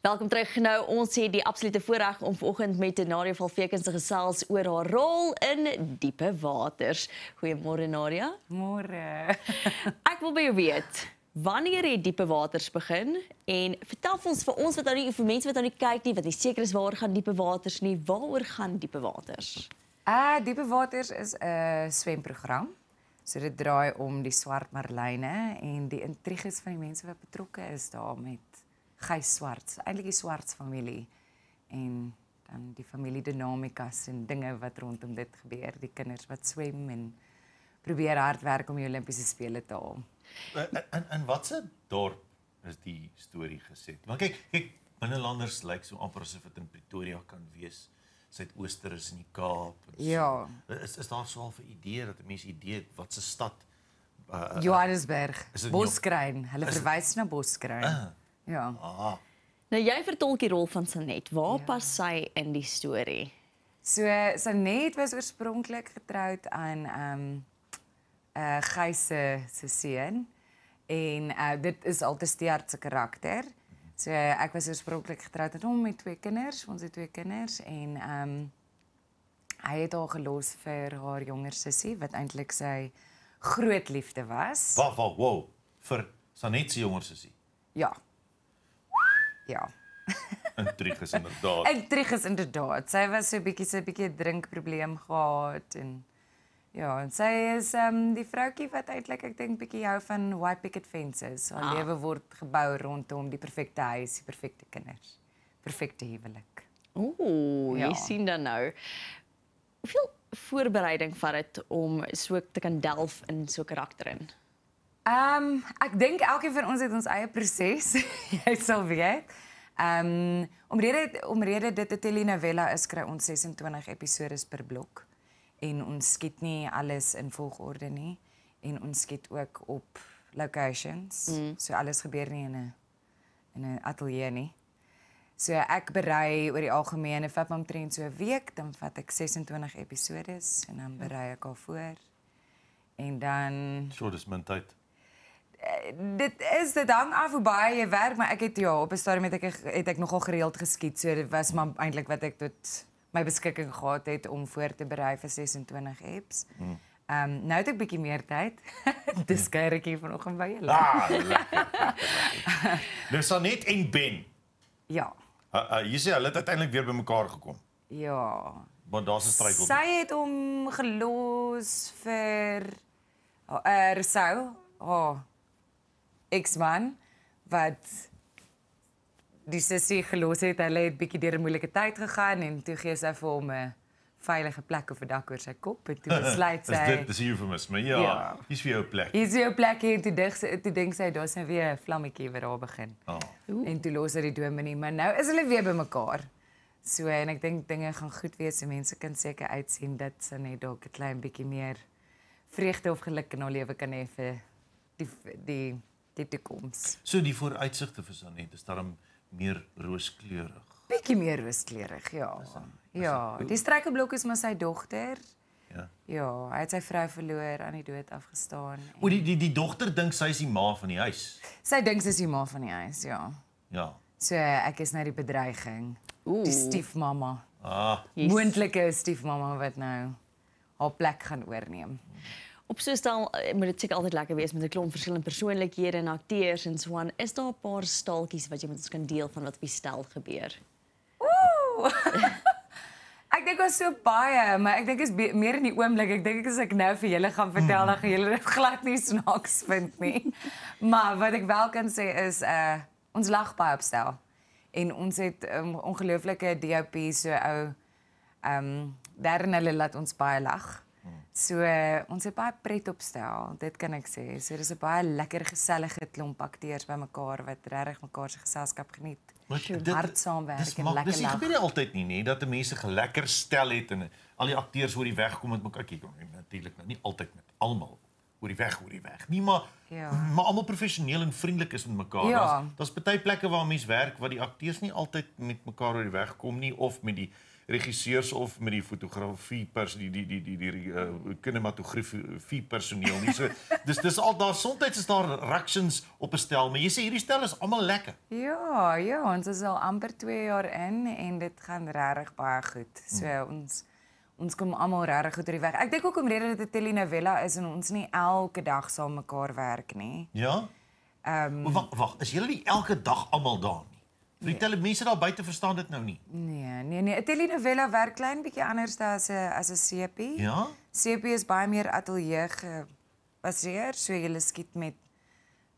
Welkom terug. Nou ons het die absolute voorreg om vanoggend met Nadia van Vekens te gesels oor haar rol in diepe waters. Goeiemôre Nadia. Môre. Ek wil by jou weet, wanneer het diepe waters begin? En vertel ons vir ons wat nou die vir mense wat nou net kyk nie, wat nie seker is waar gaan diepe waters nie, waaroor gaan diepe waters? Ah, uh, diepe waters is 'n swemprogram. So dit draai om die swart marline en die intriges van die mense wat betrokke is daar met gij swart, eintlik die swart familie en dan die familiedinamikas en dinge wat rondom dit gebeur, die kinders wat swem en probeer hard werk om die Olimpiese spele te haal. Eh, eh, in in watse dorp is die storie geset? Want kyk, kyk binnelanders lyk so amper asof dit in Pretoria kan wees. Suidooster is in die Kaap. So. Ja. Is is daar so 'n idee dat mense idee wat se stad uh, Johannesburg, Boskruin. Hulle verwys na Boskruin. Uh, Ja. Ah. Nou jy vertel die rol van Sanet. Waar ja. pas sy in die storie? So Sanet was oorspronklik getroud aan ehm um, eh uh, Gys se se seun en eh uh, dit is altesteerd se karakter. So ek was oorspronklik getroud met hom met twee kinders, ons het twee kinders en ehm um, hy het haar gelos vir haar jonger sussie wat eintlik sy groot liefde was. Wag, wag, wow. Vir Sanet se jonger sussie. Ja. Ja. Intrig is inderdaad. Intrig is inderdaad. Sy was so 'n bietjie so 'n bietjie drinkprobleem gehad en Ja, en sy is ehm um, die vroutjie wat eintlik ek dink bietjie hou van white picket fences. Haar ah. lewe word gebou rondom die perfekte huis, die perfekte kinders, perfekte huwelik. Ooh, ja. jy sien dan nou. Hoeveel voorbereiding vat dit om so te kan delf in so 'n karakter in? Ehm um, ek dink elkeen van ons het ons eie proses. jy sal weet. Ehm um, omrede omrede dit 'n telenovela is kry ons 26 episodes per blok en ons skiet nie alles in volgorde nie en ons skiet ook op locations. Mm. So alles gebeur nie in 'n in 'n ateljee nie. So ek berei oor die algemene vat hom trend so 'n week dan vat ek 26 episodes en dan berei ek al voor. En dan So dis min tyd dit is dit hang af hoe baie jy werk, maar ek het ja, op 'n stadium het ek het ek nogal gereeld geskiet, so dit was maar eintlik wat ek tot my beskikking gehad het om voor te berei vir 26 apps. Mm. Ehm um, nou het ek bietjie meer tyd. Dis geierkie hmm. vanoggend by julle. Ah, Dis so net en Ben. Ja. Uh, uh, jy sê hulle het uiteindelik weer bymekaar gekom. Ja. Want daar's 'n stryd. Sy het hom gelos vir 'n uh, sou. Oh, eksman wat die sussie gelos het. Hulle het bietjie deur 'n moeilike tyd gegaan en toe gee sy vir hom 'n veilige plek of 'n dak oor sy kop en toe besluit sy. dit is eufemisme. Ja, ja, hier's vir jou plek. Hier's jou plek hier toe dink sy toe dink sy daar's nou weer 'n vlammetjie wat daar begin. Oh. En toe los hy die dominee, maar nou is hulle weer bymekaar. So en ek dink dinge gaan goed wees. Mense kan seker uitsien dat sy net dalk 'n klein bietjie meer vreugde of geluk in haar lewe kan hê vir die die die toekoms. So die vooruitsigte vir Sanet is dan meer rooskleurig. Bietjie meer rooskleurig, ja. Is een, is ja, een, die strekkeblok is maar sy dogter. Ja. Ja, hy het sy vrou verloor aan die dood afgestaan. En... O die die die dogter dink sy is die ma van die huis. Sy dink sy is die ma van die huis, ja. Ja. So ek is nou die bedreiging. Oeh. Die stiefmamma. Ah. Yes. Moontlike stiefmamma wat nou haar plek gaan oorneem. Hmm op so 'n stel eh, moet dit seker altyd lekker wees met 'n klomp verskillende persoonlikhede en akteurs en so aan. Is daar 'n paar staaltjies wat jy met ons kan deel van wat op die stel gebeur? Ooh. Ek dink was so baie, maar ek dink is meer in die oomblik. Ek dink as ek nou vir julle gaan vertel mm. dan gaan julle dit glad nie snaaks vind nie. maar wat ek wel kan sê is uh ons lag baie op stel. En ons het um, ongelooflike DOP so ou ehm um, daar en hulle laat ons baie lag. So uh, ons het baie pret opstel, dit kan ek sê. So dis 'n baie lekker gesellige klomp akteurs bymekaar wat regtig mekaar se geselskap geniet. Hard saamwerk en lekker lag. Dis gebeur nie altyd nie, nee, dat mense gelekker stel het en al die akteurs oor die weg kom met mekaar kyk. Nee, Natuurlik, nou nie altyd met almal oor die weg, oor die weg. Nie maar ja. maar almal professioneel en vriendelik is met mekaar. Ja. Daar's baie plekke waar mense werk waar die akteurs nie altyd met mekaar oor die weg kom nie of met die regisseurs of met die fotografie pers die die die die die die uh, eh, kinematografie personeel nie. So dis dis al daar soms is daar reactions op 'n stel, maar jy sê hierdie stel is almal lekker. Ja, ja, ons is al amper 2 jaar in en dit gaan regtig baie goed. So hmm. ons ons kom almal regtig goed oor die weg. Ek dink ook omrede dat dit 'n telenovela is en ons nie elke dag saam mekaar werk nie. Ja. Ehm um, Wag, wag, is julle nie elke dag almal daar nie? Vir die nee. mense daar buite verstaan dit nou nie. Nee, nee, nee, 'n telenovela werk klein bietjie anders as 'n as 'n sepie. Ja. Sepie is baie meer ateljee gebaseer, so jy skiet met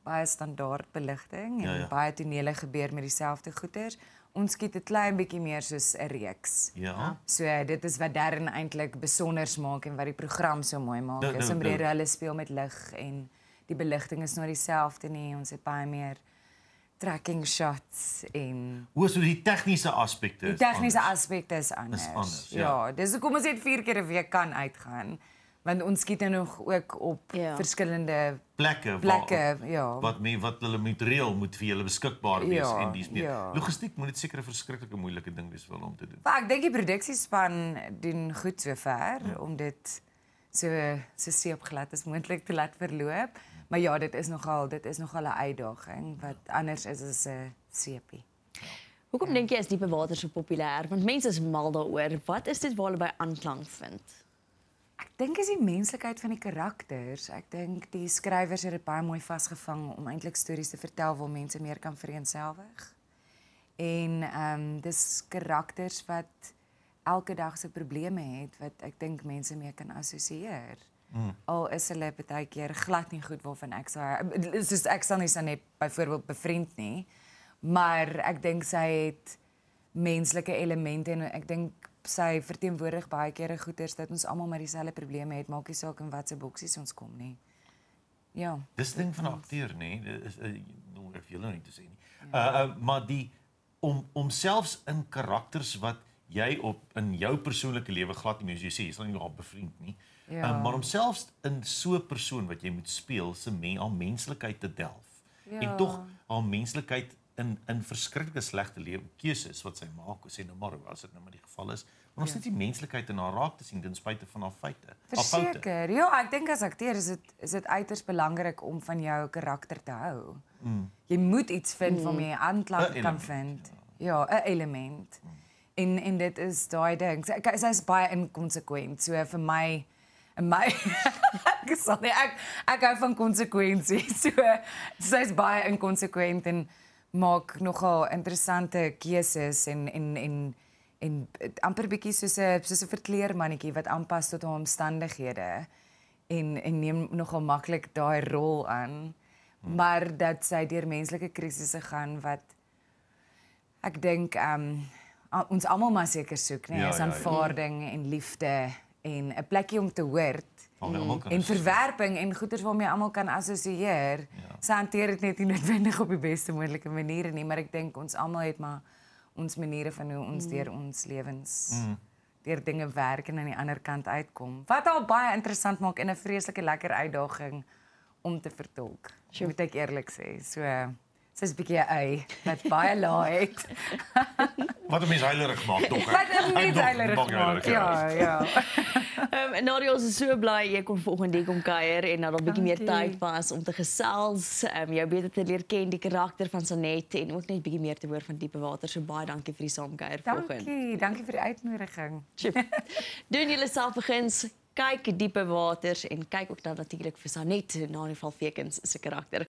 baie standaard beligting ja, en ja, ja. baie tonele gebeur met dieselfde goeters ons skiet 'n klein bietjie meer soos 'n reeks. Ja. So dit is wat Darren eintlik besonder maak en wat die program so mooi maak. Nou, dis no, no, omrede no. hulle speel met lig en die beligting is nooit dieselfde nie. Ons het baie meer tracking shots en Hoe so die tegniese aspekte is. Die tegniese aspekte is anders. Is anders ja. ja, dis hoekom ons net 4 keer 'n week kan uitgaan want ons skiet nou nog ook op ja. verskillende plekke plekke waar, ja wat me wat hulle materiaal moet vir hulle beskikbaar wees ja, en dis ja. logistiek moet dit seker 'n verskriklike moeilike ding wees wil om te doen. Maar ek dink die produksiespan doen goed sover ja. om dit so so seep glad as moontlik te laat verloop. Maar ja, dit is nogal dit is nogal 'n uitdaging wat ja. anders is as 'n seepie. Ja. Hoekom ja. dink jy is diepe water so populêr? Want mense is mal daaroor. Wat is dit waar hulle by aanklank vind? ek dink is die menslikheid van die karakters. Ek dink die skrywers het dit baie mooi vasgevang om eintlik stories te vertel waar mense meer kan vereenselwig. En ehm um, dis karakters wat elke dag se probleme het wat ek dink mense mee kan assosieer. Mm. Al is hulle baie keer glad nie goed waarvan ek sou soos ek sal nie sy net byvoorbeeld bevriend nie. Maar ek dink sy het menslike elemente en ek dink sy verteenwoordig baie kere goeders dat ons almal met dieselfde probleme het, maak nie saak in watter boksies ons kom nie. Ja. Dis ding van akteur, nê? Nee. Dit is eh, nou of jy wil nie te sê nie. Ja. Uh, uh maar die om om selfs in karakters wat jy op in jou persoonlike lewe glad nie mens jy sê jy sal nie haar bevriend nie. Ja. Uh, maar om selfs in so 'n persoon wat jy moet speel se men, menslikheid te delf ja. en tog haar menslikheid in in verskriklike slegte lewe keuses wat sy maak of sê nou maar as dit nou maar die geval is maar ons ja. net die menslikheid in haar raak te sien ten spyte van haar feite verseker ja ek dink as akteur is dit is dit uiters belangrik om van jou karakter te hou mm. jy moet iets vind mm. waarmee jy aanklank kan vind ja, ja 'n element mm. en en dit is daai ding sy sy is baie inkonsekwent so vir my en my gesondheid ek ek hou van konsekwensies so sy's baie inkonsekwent en maak nogal interessante keuses en en en en amper bietjie soos 'n soos 'n verkleermannetjie wat aanpas tot haar omstandighede en en neem nogal maklik daai rol aan hmm. maar dat sy deur menslike krisisse gaan wat ek dink um, ons almal maar seker soek nee ja, ja, ja. aanvaarding en liefde en 'n plekkie om te hoort Mm. En verwerping en goeders waarmee almal kan assosieer, ja. se hanteer dit net nie noodwendig op die beste moontlike manier nie, maar ek dink ons almal het maar ons maniere van hoe ons mm. deur ons lewens mm. deur dinge werk en aan die ander kant uitkom. Wat al baie interessant maak en 'n vreeslike lekker uitdaging om te vertolk. Sy moet ek eerlik sê, so sy's 'n bietjie 'n ei met baie laai. light. wat 'n mens heilerig gemaak tog. Wat 'n mens heilerig gemaak. Ja, ja. ja. Ehm um, Nadia is so bly jy kom vanoggend hier kom kuier en nadat 'n bietjie meer tyd was om te gesels, ehm um, jou beter te leer ken die karakter van Sanet en ook net bietjie meer te hoor van diepe water. So baie dankie vir die saamkuier vanoggend. Dankie, dankie vir die uitnodiging. Doen julle self begins kyk diepe waters en kyk ook dan natuurlik vir Sanet na die valfekens se karakter.